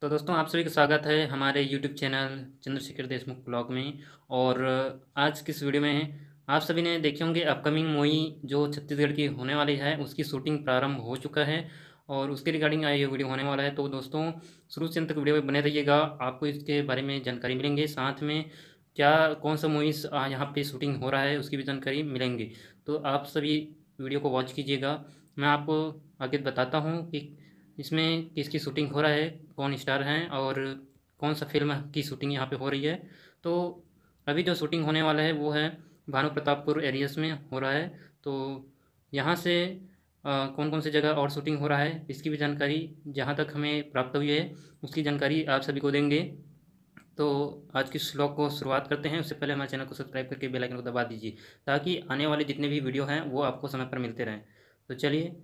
तो दोस्तों आप सभी का स्वागत है हमारे YouTube channel Chandrashekhar Deshmukh blog में और आज किस वीडियो में आप सभी ने देखे होंगे अपकमिंग मूवी जो छत्तीसगढ़ की होने वाली है उसकी शूटिंग प्रारंभ हो चुका है और उसके रिगार्डिंग ये वीडियो होने वाला है तो दोस्तों शुरू से अंत तक वीडियो में बने रहिएगा आपको इसके बारे में जानकारी मिलेंगे साथ में क्या कौन सा मूवीज़ यहाँ पर शूटिंग हो रहा है उसकी भी जानकारी मिलेंगी तो आप सभी वीडियो को वॉच कीजिएगा मैं आपको आगे बताता हूँ कि इसमें किसकी शूटिंग हो रहा है कौन स्टार हैं और कौन सा फिल्म की शूटिंग यहाँ पे हो रही है तो अभी जो शूटिंग होने वाला है वो है भानु प्रतापपुर एरियाज में हो रहा है तो यहाँ से आ, कौन कौन सी जगह और शूटिंग हो रहा है इसकी भी जानकारी जहाँ तक हमें प्राप्त हुई है उसकी जानकारी आप सभी को देंगे तो आज के श्लॉग को शुरुआत करते हैं उससे पहले हमारे चैनल को सब्सक्राइब करके बेल आइकन को दबा दीजिए ताकि आने वाले जितने भी वीडियो हैं वो आपको समय पर मिलते रहें तो चलिए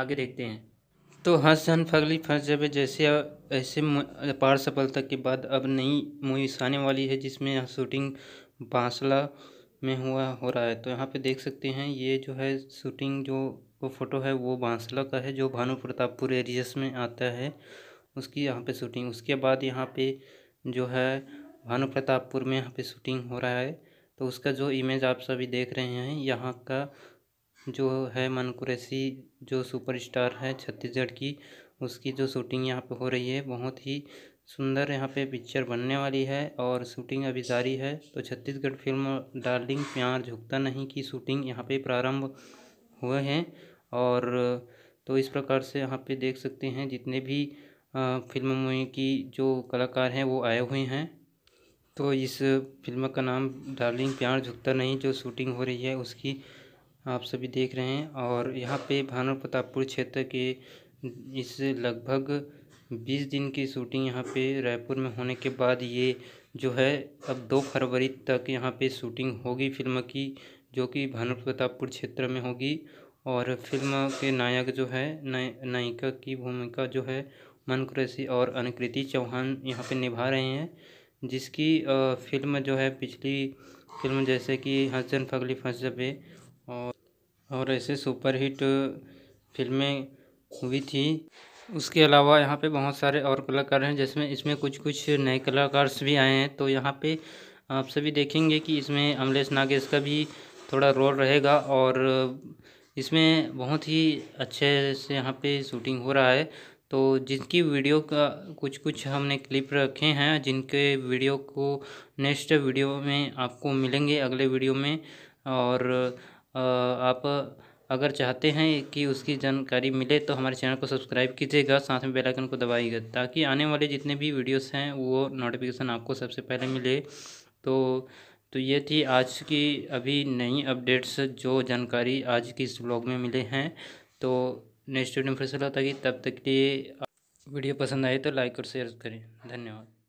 आगे देखते हैं तो हंस हन फगली फंस जब जैसे ऐसे अपार सफलता के बाद अब नई मूवीस आने वाली है जिसमें शूटिंग बांसला में हुआ हो रहा है तो यहाँ पे देख सकते हैं ये जो है शूटिंग जो वो फ़ोटो है वो बांसला का है जो भानु प्रतापपुर एरियस में आता है उसकी यहाँ पे शूटिंग उसके बाद यहाँ पे जो है भानु प्रतापपुर में यहाँ पे शूटिंग हो रहा है तो उसका जो इमेज आप सभी देख रहे हैं यहाँ का जो है मन कुरैसी जो सुपरस्टार है छत्तीसगढ़ की उसकी जो शूटिंग यहाँ पे हो रही है बहुत ही सुंदर यहाँ पे पिक्चर बनने वाली है और शूटिंग अभी जारी है तो छत्तीसगढ़ फिल्म डार्लिंग प्यार झुकता नहीं की शूटिंग यहाँ पे प्रारंभ हुए हैं और तो इस प्रकार से यहाँ पे देख सकते हैं जितने भी फिल्म में की जो कलाकार हैं वो आए हुए हैं तो इस फिल्म का नाम डार्लिंग प्यार झुकता नहीं जो शूटिंग हो रही है उसकी आप सभी देख रहे हैं और यहाँ पे भानु प्रतापपुर क्षेत्र के इस लगभग बीस दिन की शूटिंग यहाँ पे रायपुर में होने के बाद ये जो है अब दो फरवरी तक यहाँ पे शूटिंग होगी फिल्म की जो कि भानु प्रतापपुर क्षेत्र में होगी और फिल्म के नायक जो है नायिका की भूमिका जो है मन कुरैसी और अनकृति चौहान यहाँ पे निभा रहे हैं जिसकी फिल्म जो है पिछली फिल्म जैसे कि हसन फगली फंस जबे और और ऐसे सुपरहिट फिल्में हुई थी उसके अलावा यहाँ पे बहुत सारे और कलाकार हैं जिसमें इसमें कुछ कुछ नए कलाकार भी आए हैं तो यहाँ पे आप सभी देखेंगे कि इसमें अमलेश नागेश का भी थोड़ा रोल रहेगा और इसमें बहुत ही अच्छे से यहाँ पे शूटिंग हो रहा है तो जिनकी वीडियो का कुछ कुछ हमने क्लिप रखे हैं जिनके वीडियो को नेक्स्ट वीडियो में आपको मिलेंगे अगले वीडियो में और आप अगर चाहते हैं कि उसकी जानकारी मिले तो हमारे चैनल को सब्सक्राइब कीजिएगा साथ में बेल आइकन को दबाइएगा ताकि आने वाले जितने भी वीडियोस हैं वो नोटिफिकेशन आपको सबसे पहले मिले तो तो ये थी आज की अभी नई अपडेट्स जो जानकारी आज की इस ब्लॉग में मिले हैं तो नेक्स्ट वीडियो फिर से कि तब तक के लिए वीडियो पसंद आए तो लाइक और शेयर करें धन्यवाद